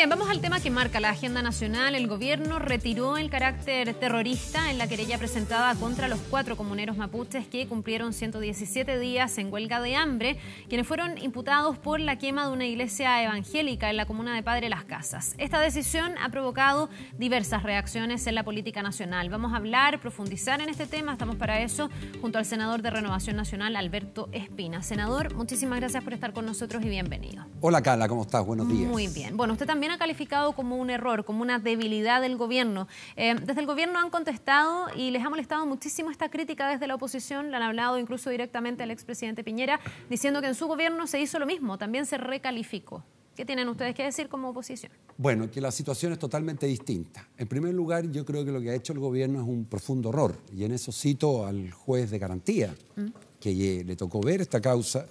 bien, vamos al tema que marca la agenda nacional. El gobierno retiró el carácter terrorista en la querella presentada contra los cuatro comuneros mapuches que cumplieron 117 días en huelga de hambre, quienes fueron imputados por la quema de una iglesia evangélica en la comuna de Padre Las Casas. Esta decisión ha provocado diversas reacciones en la política nacional. Vamos a hablar, profundizar en este tema. Estamos para eso junto al senador de Renovación Nacional, Alberto Espina. Senador, muchísimas gracias por estar con nosotros y bienvenido. Hola Carla, ¿cómo estás? Buenos días. Muy bien. Bueno, usted también ha calificado como un error, como una debilidad del gobierno. Eh, desde el gobierno han contestado y les ha molestado muchísimo esta crítica desde la oposición, la han hablado incluso directamente al expresidente Piñera, diciendo que en su gobierno se hizo lo mismo, también se recalificó. ¿Qué tienen ustedes que decir como oposición? Bueno, que la situación es totalmente distinta. En primer lugar, yo creo que lo que ha hecho el gobierno es un profundo error, y en eso cito al juez de garantía, mm. que le tocó ver esta causa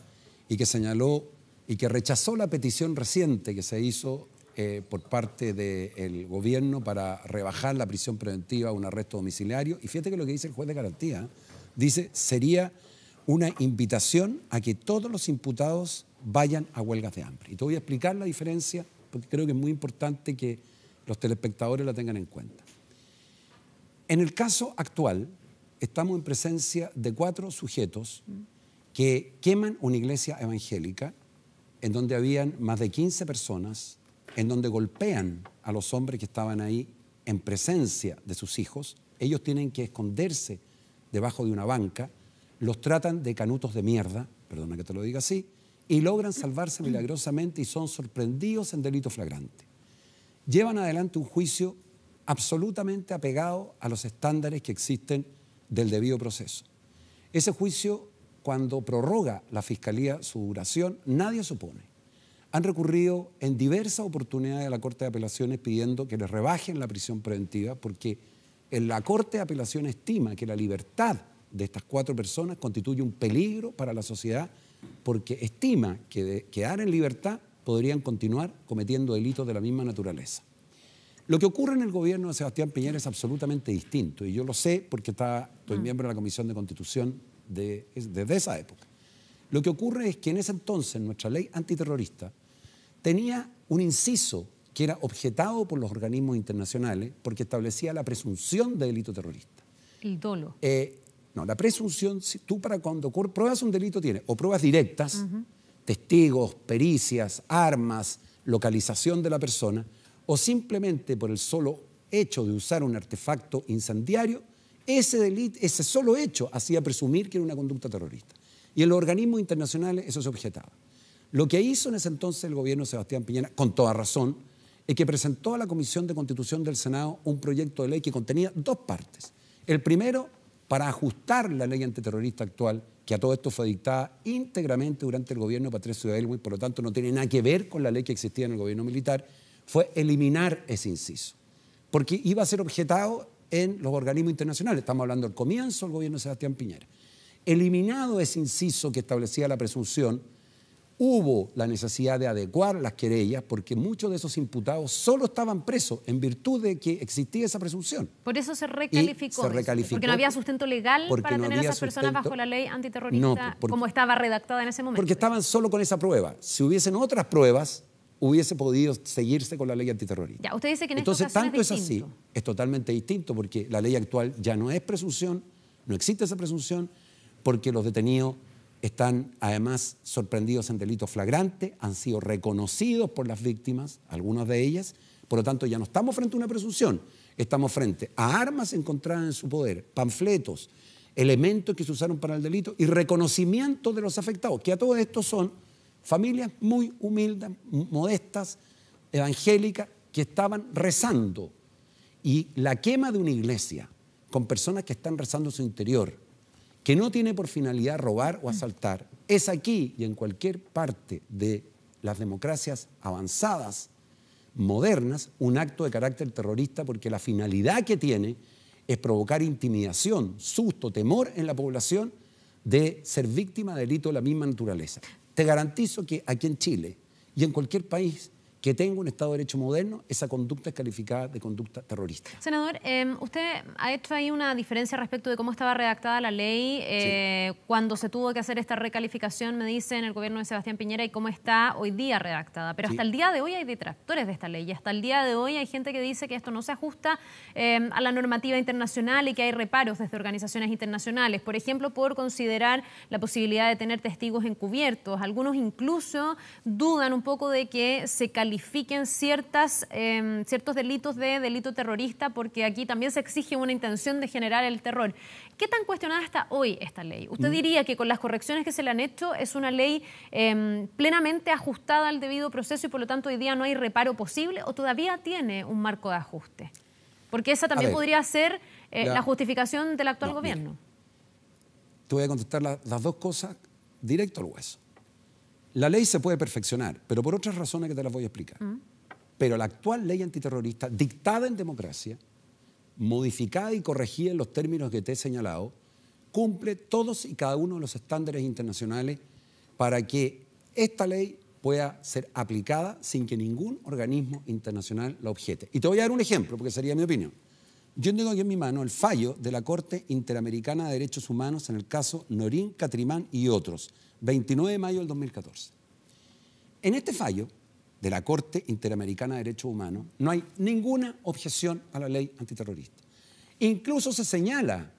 y que señaló y que rechazó la petición reciente que se hizo eh, por parte del gobierno para rebajar la prisión preventiva a un arresto domiciliario. Y fíjate que lo que dice el juez de garantía, ¿eh? dice, sería una invitación a que todos los imputados vayan a huelgas de hambre. Y te voy a explicar la diferencia, porque creo que es muy importante que los telespectadores la tengan en cuenta. En el caso actual, estamos en presencia de cuatro sujetos que queman una iglesia evangélica en donde habían más de 15 personas en donde golpean a los hombres que estaban ahí en presencia de sus hijos. Ellos tienen que esconderse debajo de una banca, los tratan de canutos de mierda, perdona que te lo diga así, y logran salvarse milagrosamente y son sorprendidos en delito flagrante. Llevan adelante un juicio absolutamente apegado a los estándares que existen del debido proceso. Ese juicio, cuando prorroga la Fiscalía su duración, nadie supone, han recurrido en diversas oportunidades a la Corte de Apelaciones pidiendo que les rebajen la prisión preventiva porque la Corte de Apelaciones estima que la libertad de estas cuatro personas constituye un peligro para la sociedad porque estima que de quedar en libertad podrían continuar cometiendo delitos de la misma naturaleza. Lo que ocurre en el gobierno de Sebastián Piñera es absolutamente distinto y yo lo sé porque estaba, soy mm. miembro de la Comisión de Constitución de, desde esa época. Lo que ocurre es que en ese entonces nuestra ley antiterrorista tenía un inciso que era objetado por los organismos internacionales porque establecía la presunción de delito terrorista. El dolo. Eh, no, la presunción, tú para cuando pruebas un delito tienes o pruebas directas, testigos, pericias, armas, localización de la persona, o simplemente por el solo hecho de usar un artefacto incendiario, ese, delito, ese solo hecho hacía presumir que era una conducta terrorista. Y en los organismos internacionales eso se objetaba. Lo que hizo en ese entonces el gobierno de Sebastián Piñera, con toda razón, es que presentó a la Comisión de Constitución del Senado un proyecto de ley que contenía dos partes. El primero, para ajustar la ley antiterrorista actual, que a todo esto fue dictada íntegramente durante el gobierno de Patricio Elwin, por lo tanto no tiene nada que ver con la ley que existía en el gobierno militar, fue eliminar ese inciso, porque iba a ser objetado en los organismos internacionales. Estamos hablando del comienzo del gobierno de Sebastián Piñera. Eliminado ese inciso que establecía la presunción, hubo la necesidad de adecuar las querellas porque muchos de esos imputados solo estaban presos en virtud de que existía esa presunción. Por eso se recalificó. porque no había sustento legal para tener a esas personas bajo la ley antiterrorista como estaba redactada en ese momento. Porque estaban solo con esa prueba. Si hubiesen otras pruebas, hubiese podido seguirse con la ley antiterrorista. Entonces, tanto es, así, es totalmente distinto porque la ley actual ya no es presunción, no existe esa presunción porque los detenidos están además sorprendidos en delitos flagrantes, han sido reconocidos por las víctimas, algunas de ellas, por lo tanto ya no estamos frente a una presunción, estamos frente a armas encontradas en su poder, panfletos, elementos que se usaron para el delito y reconocimiento de los afectados, que a todos estos son familias muy humildes, modestas, evangélicas, que estaban rezando. Y la quema de una iglesia con personas que están rezando en su interior, que no tiene por finalidad robar o asaltar, es aquí y en cualquier parte de las democracias avanzadas, modernas, un acto de carácter terrorista porque la finalidad que tiene es provocar intimidación, susto, temor en la población de ser víctima de delito de la misma naturaleza. Te garantizo que aquí en Chile y en cualquier país que tenga un Estado de Derecho moderno, esa conducta es calificada de conducta terrorista. Senador, em, usted ha hecho ahí una diferencia respecto de cómo estaba redactada la ley eh, cuando se tuvo que hacer esta recalificación, me dice, en el gobierno de Sebastián Piñera y cómo está hoy día redactada. Pero hasta el día de hoy hay detractores de esta ley y hasta el día de hoy hay gente que dice que esto no se ajusta em, a la normativa internacional y que hay reparos desde organizaciones internacionales, por ejemplo, por considerar la posibilidad de tener testigos encubiertos. Algunos incluso dudan un poco de que se califique califiquen ciertas, em, ciertos delitos de delito terrorista, porque aquí también se exige una intención de generar el terror. ¿Qué tan cuestionada está hoy esta ley? ¿Usted diría que con las correcciones que se le han hecho es una ley em, plenamente ajustada al debido proceso y por lo tanto hoy día no hay reparo posible o todavía tiene un marco de ajuste? Porque esa también podría ser eh, la, justificación del actual gobierno. te voy a contestar las dos cosas directo al hueso. La ley se puede perfeccionar, pero por otras razones que te las voy a explicar. Mm. Pero la actual ley antiterrorista, dictada en democracia, modificada y corregida en los términos que te he señalado, cumple todos y cada uno de los estándares internacionales para que esta ley pueda ser aplicada sin que ningún organismo internacional la objete. Y te voy a dar un ejemplo, porque sería mi opinión. Yo tengo aquí en mi mano el fallo de la Corte Interamericana de Derechos Humanos en el caso Norín, Catrimán y otros, 29 de mayo del 2014. En este fallo de la Corte Interamericana de Derechos Humanos no hay ninguna objeción a la ley antiterrorista. Incluso se señala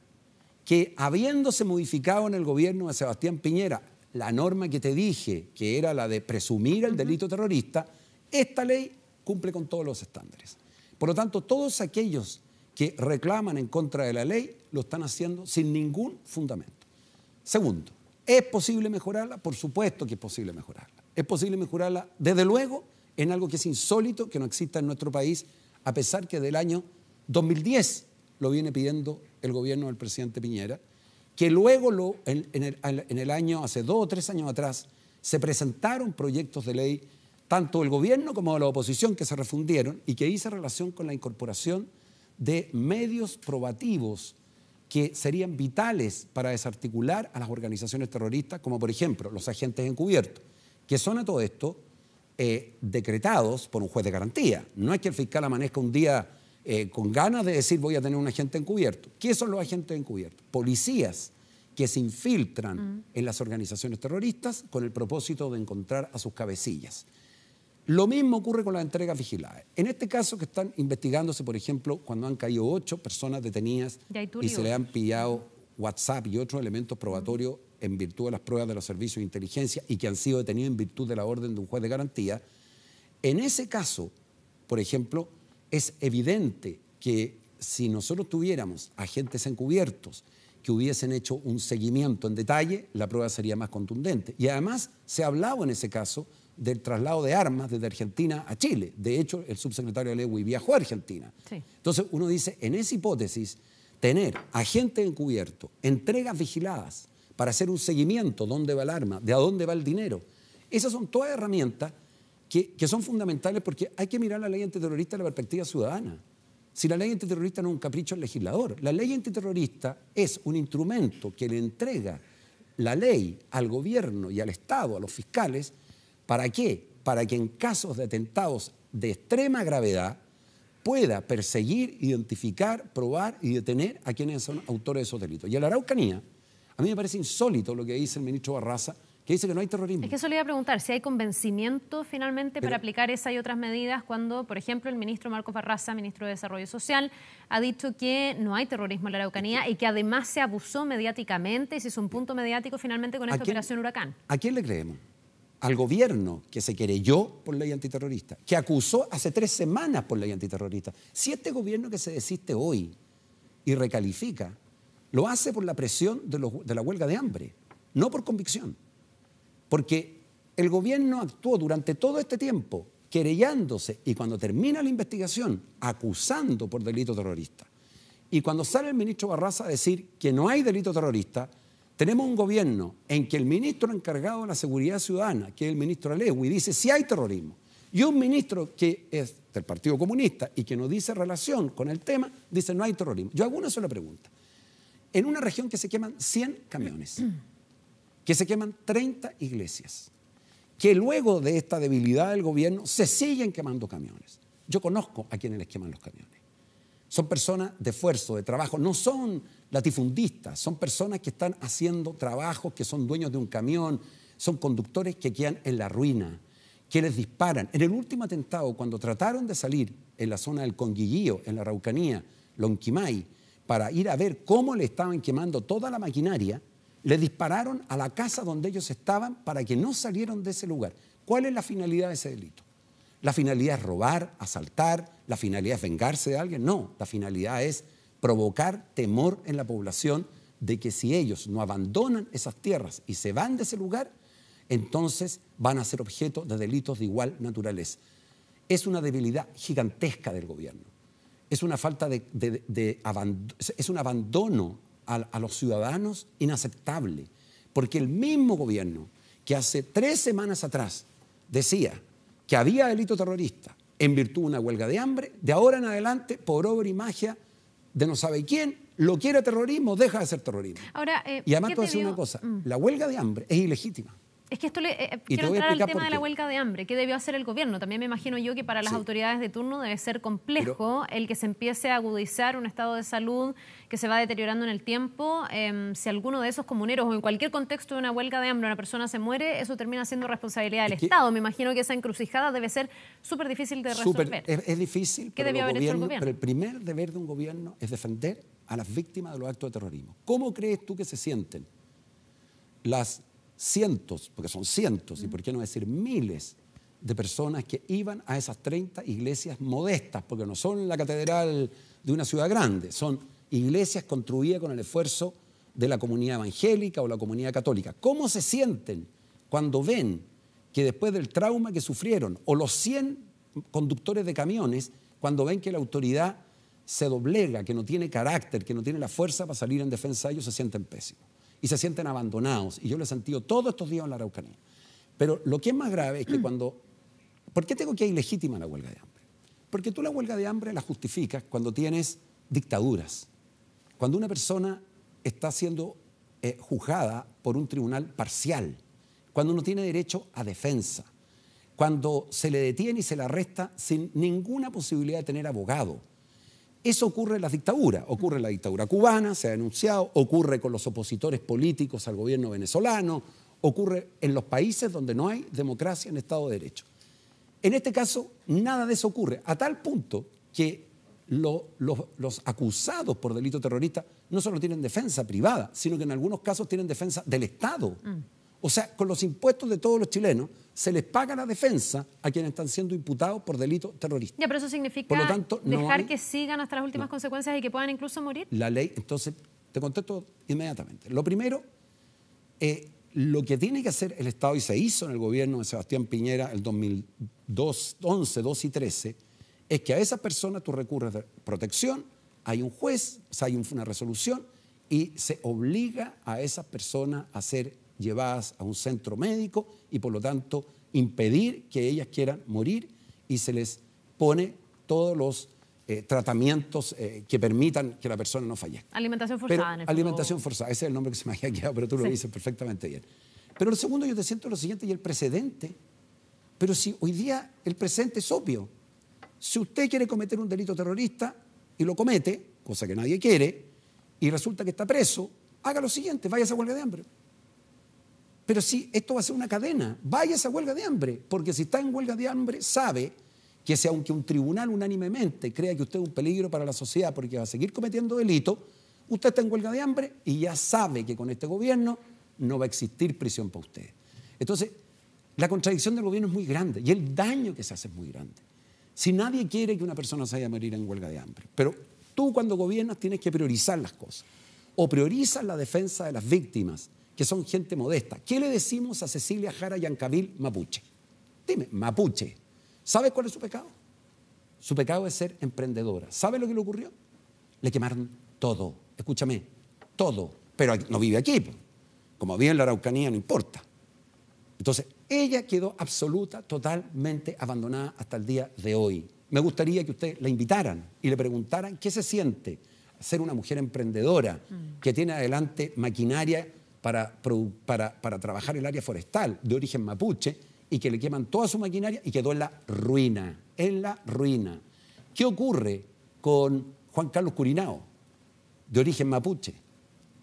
que habiéndose modificado en el gobierno de Sebastián Piñera la norma que te dije, que era la de presumir el delito terrorista, esta ley cumple con todos los estándares. Por lo tanto, todos aquellos que reclaman en contra de la ley lo están haciendo sin ningún fundamento. Segundo, ¿es posible mejorarla? Por supuesto que es posible mejorarla. ¿Es posible mejorarla? Desde luego, en algo que es insólito, que no exista en nuestro país, a pesar que del año 2010 lo viene pidiendo el gobierno del presidente Piñera, que luego lo, en, el, año, hace dos o tres años atrás, se presentaron proyectos de ley, tanto del gobierno como de la oposición, que se refundieron y que hice relación con la incorporación de medios probativos que serían vitales para desarticular a las organizaciones terroristas, como por ejemplo los agentes encubiertos, que son a todo esto eh, decretados por un juez de garantía. No es que el fiscal amanezca un día eh, con ganas de decir voy a tener un agente encubierto. ¿Qué son los agentes encubiertos? Policías que se infiltran mm. en las organizaciones terroristas con el propósito de encontrar a sus cabecillas. Lo mismo ocurre con las entregas vigiladas. En este caso que están investigándose, por ejemplo, cuando han caído ocho personas detenidas y se le han pillado WhatsApp y otros elementos probatorios en virtud de las pruebas de los servicios de inteligencia y que han sido detenidos en virtud de la orden de un juez de garantía, en ese caso, por ejemplo, es evidente que si nosotros tuviéramos agentes encubiertos que hubiesen hecho un seguimiento en detalle, la prueba sería más contundente. Y además se ha hablado en ese caso del traslado de armas desde Argentina a Chile. De hecho, el subsecretario Lewy viajó a Argentina. Entonces, uno dice, en esa hipótesis, tener agentes encubiertos, entregas vigiladas para hacer un seguimiento, dónde va el arma, de a dónde va el dinero. Esas son todas herramientas que, son fundamentales porque hay que mirar la ley antiterrorista desde la perspectiva ciudadana. Si la ley antiterrorista no es un capricho del legislador, la ley antiterrorista es un instrumento que le entrega la ley al gobierno y al Estado, a los fiscales, ¿Para qué? Para que en casos de atentados de extrema gravedad pueda perseguir, identificar, probar y detener a quienes son autores de esos delitos. Y a la Araucanía, a mí me parece insólito lo que dice el ministro Barraza, que dice que no hay terrorismo. Es que eso le iba a preguntar, si hay convencimiento finalmente para aplicar esa y otras medidas cuando, por ejemplo, el ministro Marcos Barraza, ministro de Desarrollo Social, ha dicho que no hay terrorismo en la Araucanía y que además se abusó mediáticamente y se hizo un punto mediático finalmente con esta operación Huracán. ¿A quién le creemos? al gobierno que se querelló por ley antiterrorista, que acusó hace tres semanas por ley antiterrorista. Si este gobierno que se desiste hoy y recalifica, lo hace por la presión de, la huelga de hambre, no por convicción. Porque el gobierno actuó durante todo este tiempo querellándose y cuando termina la investigación acusando por delito terrorista. Y cuando sale el ministro Barraza a decir que no hay delito terrorista, tenemos un gobierno en que el ministro encargado de la seguridad ciudadana, que es el ministro y dice si hay terrorismo. Y un ministro que es del Partido Comunista y que no dice relación con el tema, dice no hay terrorismo. Yo hago una sola pregunta. En una región que se queman 100 camiones, que se queman 30 iglesias, que luego de esta debilidad del gobierno se siguen quemando camiones. Yo conozco a quienes les queman los camiones. Son personas de esfuerzo, de trabajo, no son Latifundistas son personas que están haciendo trabajos, que son dueños de un camión, son conductores que quedan en la ruina, que les disparan. En el último atentado, cuando trataron de salir en la zona del Conguillío, en la Raucanía, Lonquimay, para ir a ver cómo le estaban quemando toda la maquinaria, le dispararon a la casa donde ellos estaban para que no salieran de ese lugar. ¿Cuál es la finalidad de ese delito? ¿La finalidad es robar, asaltar? ¿La finalidad es vengarse de alguien? No, la finalidad es provocar temor en la población de que si ellos no abandonan esas tierras y se van de ese lugar, entonces van a ser objeto de delitos de igual naturaleza. Es una debilidad gigantesca del gobierno. Es una falta de, es un abandono a, a los ciudadanos inaceptable, porque el mismo gobierno que hace tres semanas atrás decía que había delito terrorista en virtud de una huelga de hambre, de ahora en adelante, por obra y magia, de no sabe quién, lo quiere terrorismo, deja de ser terrorismo. Ahora, eh, y además a decir una cosa, mm. la huelga de hambre es ilegítima. Es que esto le, eh, eh, quiero entrar al tema de la huelga de hambre. ¿Qué debió hacer el gobierno? También me imagino yo que para las autoridades de turno debe ser complejo el que se empiece a agudizar un estado de salud que se va deteriorando en el tiempo. Em, si alguno de esos comuneros o en cualquier contexto de una huelga de hambre una persona se muere, eso termina siendo responsabilidad del Estado. Me imagino que esa encrucijada debe ser súper difícil de resolver. es, difícil. ¿Qué debió haber el gobierno? Pero el primer deber de un gobierno es defender a las víctimas de los actos de terrorismo. ¿Cómo crees tú que se sienten las cientos, porque son cientos, y por qué no decir miles de personas que iban a esas 30 iglesias modestas, porque no son la catedral de una ciudad grande, son iglesias construidas con el esfuerzo de la comunidad evangélica o la comunidad católica. ¿Cómo se sienten cuando ven que después del trauma que sufrieron, o los 100 conductores de camiones, cuando ven que la autoridad se doblega, que no tiene carácter, que no tiene la fuerza para salir en defensa de ellos, se sienten pésimos y se sienten abandonados. Y yo lo he sentido todos estos días en la Araucanía. Pero lo que es más grave es que mm. cuando... ¿Por qué tengo que ilegítima la huelga de hambre? Porque tú la huelga de hambre la justificas cuando tienes dictaduras. Cuando una persona está siendo eh, juzgada por un tribunal parcial, cuando no tiene derecho a defensa, cuando se le detiene y se le arresta sin ninguna posibilidad de tener abogado, eso ocurre en las dictaduras, ocurre en la dictadura cubana, se ha denunciado, ocurre con los opositores políticos al gobierno venezolano, ocurre en los países donde no hay democracia en Estado de Derecho. En este caso, nada de eso ocurre, a tal punto que los, acusados por delito terrorista no solo tienen defensa privada, sino que en algunos casos tienen defensa del Estado. Mm. O sea, con los impuestos de todos los chilenos se les paga la defensa a quienes están siendo imputados por delitos terroristas. Ya, pero eso significa dejar que sigan hasta las últimas consecuencias y que puedan incluso morir. La ley, entonces, te contesto inmediatamente. Lo primero, eh, lo que tiene que hacer el Estado, y se hizo en el gobierno de Sebastián Piñera el 2011, 2 y 13, es que a esa persona tú recurres de protección, hay un juez, o hay una resolución y se obliga a esa persona a ser llevadas a un centro médico y por lo tanto impedir que ellas quieran morir y se les pone todos los eh, tratamientos eh, que permitan que la persona no fallezca. Alimentación forzada. alimentación forzada, ese es el nombre que se me había quedado, pero tú lo dices perfectamente bien. Pero lo segundo, yo te siento lo siguiente, y el precedente, pero si hoy día el presente es obvio, si usted quiere cometer un delito terrorista y lo comete, cosa que nadie quiere, y resulta que está preso, haga lo siguiente, vaya a huelga de hambre. Pero sí, esto va a ser una cadena. Vaya esa huelga de hambre, porque si está en huelga de hambre, sabe que si aunque un tribunal unánimemente crea que usted es un peligro para la sociedad porque va a seguir cometiendo delitos, usted está en huelga de hambre y ya sabe que con este gobierno no va a existir prisión para usted. Entonces, la contradicción del gobierno es muy grande y el daño que se hace es muy grande. Si nadie quiere que una persona se vaya a morir en huelga de hambre, pero tú cuando gobiernas tienes que priorizar las cosas. O priorizas la defensa de las víctimas que son gente modesta. ¿Qué le decimos a Cecilia Jara Yancabil Mapuche? Dime, Mapuche. ¿Sabe cuál es su pecado? Su pecado es ser emprendedora. ¿Sabe lo que le ocurrió? Le quemaron todo. Escúchame, todo. Pero no vive aquí. Como vive en la Araucanía, no importa. Entonces, ella quedó absoluta, totalmente abandonada hasta el día de hoy. Me gustaría que ustedes la invitaran y le preguntaran qué se siente ser una mujer emprendedora mm. que tiene adelante maquinaria para, trabajar el área forestal de origen mapuche y que le queman toda su maquinaria y quedó en la ruina, en la ruina. ¿Qué ocurre con Juan Carlos Curinao, de origen mapuche,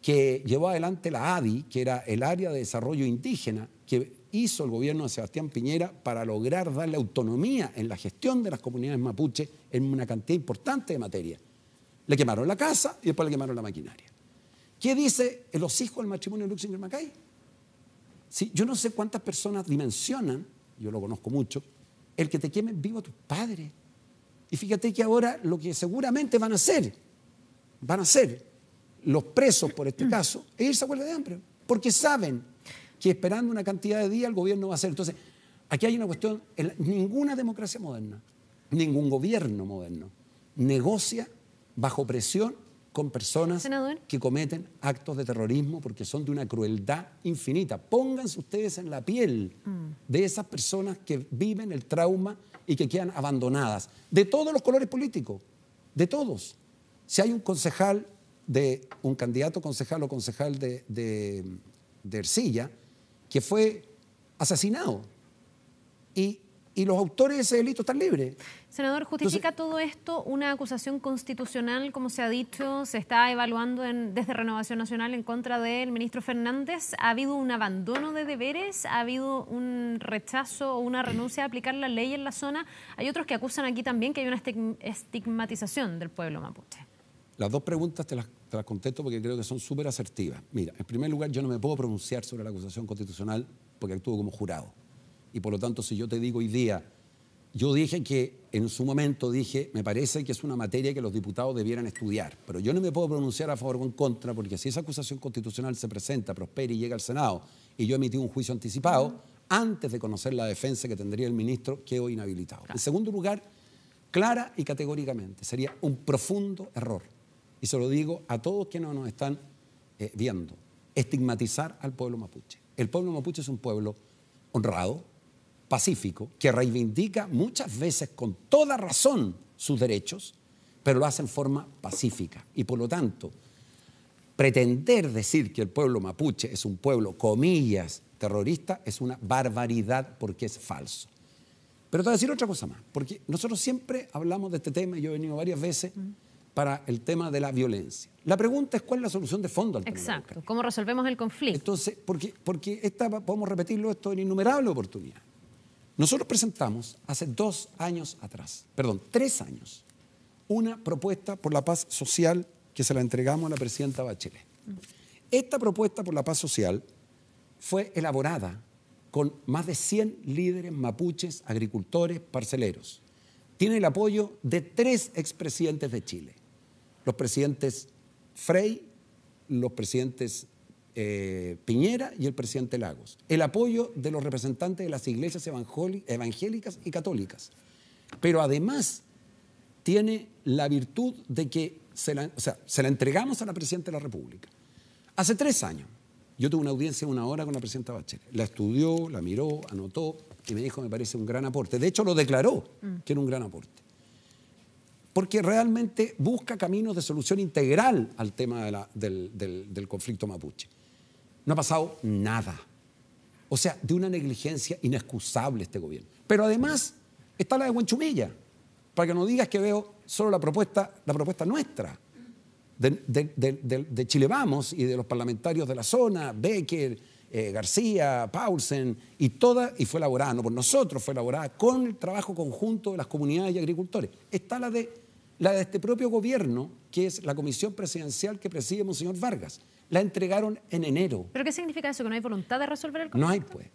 que llevó adelante la ADI, que era el área de desarrollo indígena, que hizo el gobierno de Sebastián Piñera para lograr darle autonomía en la gestión de las comunidades mapuche en una cantidad importante de materia. Le quemaron la casa y después le quemaron la maquinaria. ¿Qué dice el hijos del matrimonio Luxinger Mackay? Sí, yo no sé cuántas personas dimensionan, yo lo conozco mucho, el que te quemen vivo a tus padres. Y fíjate que ahora lo que seguramente van a hacer, van a hacer los presos por este caso, es irse a huelga de hambre, porque saben que esperando una cantidad de días el gobierno va a hacer. Entonces, aquí hay una cuestión, ninguna democracia moderna, ningún gobierno moderno negocia bajo presión con personas que cometen actos de terrorismo porque son de una crueldad infinita. Pónganse ustedes en la piel mm. de esas personas que viven el trauma y que quedan abandonadas, de todos los colores políticos, de todos. Si hay un concejal de un candidato concejal o concejal de, de, de Ercilla que fue asesinado y y los autores de ese delito están libres. Senador, ¿justifica todo esto una acusación constitucional, como se ha dicho, se está evaluando desde Renovación Nacional en contra del ministro Fernández? ¿Ha habido un abandono de deberes? ¿Ha habido un rechazo o una renuncia a aplicar la ley en la zona? Hay otros que acusan aquí también que hay una estigmatización del pueblo mapuche. Las dos preguntas te las, te las contesto porque creo que son súper asertivas. Mira, en primer lugar, yo no me puedo pronunciar sobre la acusación constitucional porque actúo como jurado. Y por lo tanto, si yo te digo hoy día, yo dije que en su momento dije, me parece que es una materia que los diputados debieran estudiar, pero yo no me puedo pronunciar a favor o en contra, porque si esa acusación constitucional se presenta, prospera y llega al Senado, y yo emití un juicio anticipado, antes de conocer la defensa que tendría el ministro, quedo inhabilitado. En segundo lugar, clara y categóricamente, sería un profundo error, y se lo digo a todos quienes nos están eh, viendo, estigmatizar al pueblo mapuche. El pueblo mapuche es un pueblo honrado, pacífico que reivindica muchas veces con toda razón sus derechos, pero lo hace en forma pacífica. Y por lo tanto, pretender decir que el pueblo mapuche es un pueblo, comillas, terrorista, es una barbaridad porque es falso. Pero te voy a decir otra cosa más, porque nosotros siempre hablamos de este tema, y yo he venido varias veces mm. para el tema de la violencia. La pregunta es cuál es la solución de fondo al tema. Exacto, cómo resolvemos el conflicto. Entonces, porque, porque podemos repetirlo esto en innumerables oportunidades. Nosotros presentamos hace dos años atrás, perdón, tres años, una propuesta por la paz social que se la entregamos a la presidenta Bachelet. Esta propuesta por la paz social fue elaborada con más de 100 líderes mapuches, agricultores, parceleros. Tiene el apoyo de tres expresidentes de Chile, los presidentes Frey, los presidentes eh, Piñera y el presidente Lagos. El apoyo de los representantes de las iglesias evangélicas y católicas. Pero además tiene la virtud de que se la, entregamos a la presidenta de la República. Hace tres años yo tuve una audiencia de una hora con la presidenta Bachelet. La estudió, la miró, anotó y me dijo, me parece un gran aporte. De hecho, lo declaró mm. que era un gran aporte. Porque realmente busca caminos de solución integral al tema del conflicto mapuche. No ha pasado nada. O sea, de una negligencia inexcusable este gobierno. Pero además está la de Huenchumilla, para que no digas que veo solo la propuesta, la propuesta nuestra, de, Chile Vamos y de los parlamentarios de la zona, Becker, eh, García, Paulsen, y toda, y fue elaborada, no por nosotros, fue elaborada con el trabajo conjunto de las comunidades y agricultores. Está la de, la de este propio gobierno, que es la comisión presidencial que preside Monseñor Vargas la entregaron en enero. ¿Pero qué significa eso? ¿Que no hay voluntad de resolver el conflicto? No hay, pues.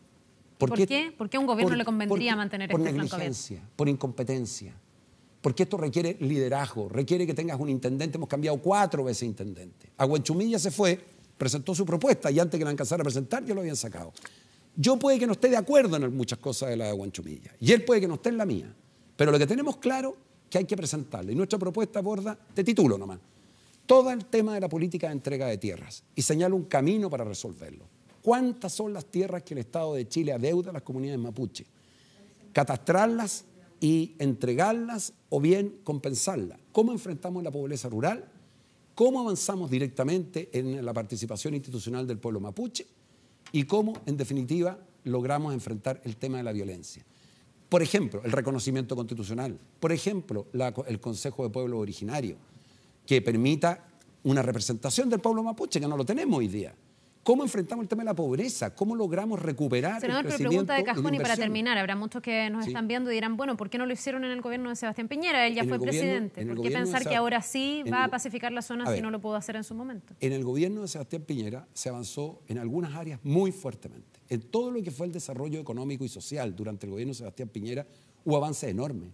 ¿Por, qué? ¿Por qué a un gobierno le convendría mantener por este negligencia, por incompetencia. Porque esto requiere liderazgo, requiere que tengas un intendente. Hemos cambiado cuatro veces intendente. Aguanchumilla se fue, presentó su propuesta y antes que la alcanzara a presentar yo lo había sacado. Yo puede que no esté de acuerdo en muchas cosas de la de Guanchumilla y él puede que no esté en la mía, pero lo que tenemos claro es que hay que presentarle. Y nuestra propuesta aborda, de título nomás, todo el tema de la política de entrega de tierras y señala un camino para resolverlo. ¿Cuántas son las tierras que el Estado de Chile adeuda a las comunidades mapuche? Catastrarlas y entregarlas o bien compensarlas. ¿Cómo enfrentamos la pobreza rural? ¿Cómo avanzamos directamente en la participación institucional del pueblo mapuche? ¿Y cómo, en definitiva, logramos enfrentar el tema de la violencia? Por ejemplo, el reconocimiento constitucional. Por ejemplo, el Consejo de Pueblos Originarios que permita una representación del pueblo mapuche, que no lo tenemos hoy día. ¿Cómo enfrentamos el tema de la pobreza? ¿Cómo logramos recuperar el crecimiento pero pregunta de Cajón y para terminar, habrá muchos que nos están viendo y dirán, bueno, ¿por qué no lo hicieron en el gobierno de Sebastián Piñera? Él ya fue presidente. ¿Por qué pensar que ahora sí va a pacificar la zona si no lo pudo hacer en su momento? En el gobierno de Sebastián Piñera se avanzó en algunas áreas muy fuertemente. En todo lo que fue el desarrollo económico y social durante el gobierno de Sebastián Piñera hubo avances enormes.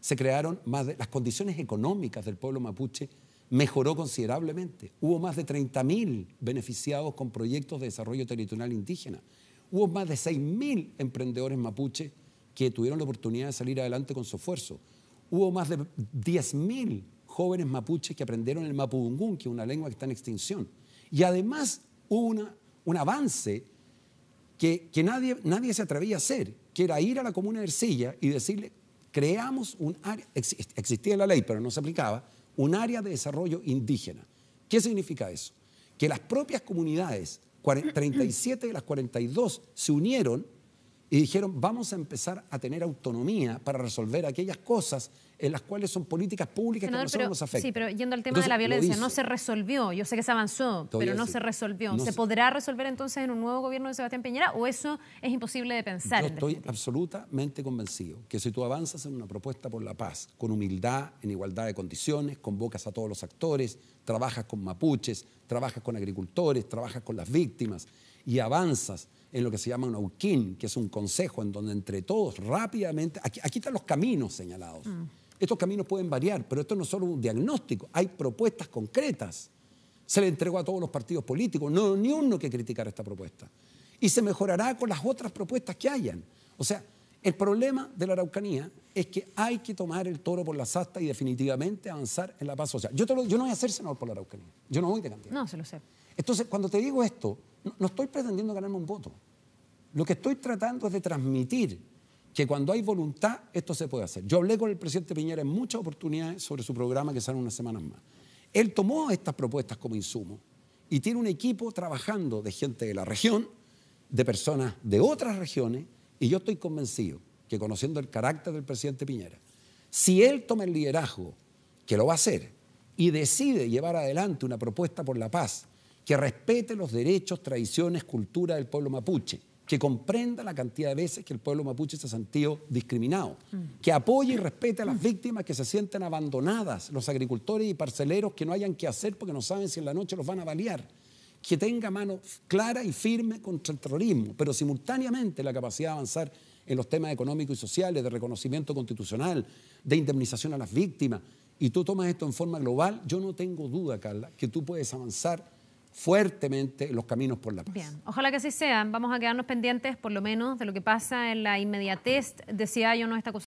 Se crearon más de, las condiciones económicas del pueblo mapuche mejoró considerablemente. Hubo más de 30.000 beneficiados con proyectos de desarrollo territorial indígena. Hubo más de 6.000 emprendedores mapuche que tuvieron la oportunidad de salir adelante con su esfuerzo. Hubo más de 10.000 jóvenes mapuches que aprendieron el mapudungún, que es una lengua que está en extinción. Y además hubo un avance que, nadie, nadie se atrevía a hacer, que era ir a la comuna de Ercilla y decirle, creamos un área, existía la ley, pero no se aplicaba, un área de desarrollo indígena. ¿Qué significa eso? Que las propias comunidades, 37 de las 42, se unieron y dijeron, vamos a empezar a tener autonomía para resolver aquellas cosas en las cuales son políticas públicas que a nosotros nos afectan. Sí, pero yendo al tema de la violencia, no se resolvió. Yo sé que se avanzó, pero no se resolvió. ¿Se, podrá resolver entonces en un nuevo gobierno de Sebastián Piñera o eso es imposible de pensar? estoy absolutamente convencido que si tú avanzas en una propuesta por la paz, con humildad, en igualdad de condiciones, convocas a todos los actores, trabajas con mapuches, trabajas con agricultores, trabajas con las víctimas y avanzas en lo que se llama un auquín, que es un consejo en donde entre todos rápidamente, aquí, están los caminos señalados. Mm. Estos caminos pueden variar, pero esto no es solo un diagnóstico, hay propuestas concretas. Se le entregó a todos los partidos políticos, no ni uno que criticar esta propuesta. Y se mejorará con las otras propuestas que hayan. O sea, el problema de la Araucanía es que hay que tomar el toro por las astas y definitivamente avanzar en la paz social. Yo, yo no voy a hacerse senador por la Araucanía, yo no voy de cantidad. No, se lo sé. Entonces, cuando te digo esto, no, estoy pretendiendo ganarme un voto. Lo que estoy tratando es de transmitir que cuando hay voluntad esto se puede hacer. Yo hablé con el presidente Piñera en muchas oportunidades sobre su programa que sale unas semanas más. Él tomó estas propuestas como insumo y tiene un equipo trabajando de gente de la región, de personas de otras regiones, y yo estoy convencido que conociendo el carácter del presidente Piñera, si él toma el liderazgo, que lo va a hacer, y decide llevar adelante una propuesta por la paz que respete los derechos, tradiciones, cultura del pueblo mapuche, que comprenda la cantidad de veces que el pueblo mapuche se ha sentido discriminado, mm. que apoye y respete a las víctimas que se sienten abandonadas, los agricultores y parceleros que no hayan qué hacer porque no saben si en la noche los van a balear, que tenga mano clara y firme contra el terrorismo, pero simultáneamente la capacidad de avanzar en los temas económicos y sociales, de reconocimiento constitucional, de indemnización a las víctimas, y tú tomas esto en forma global, yo no tengo duda, Carla, que tú puedes avanzar fuertemente los caminos por la paz. Bien, ojalá que así sea. Vamos a quedarnos pendientes, por lo menos, de lo que pasa en la inmediatez de si hay o no esta cosa.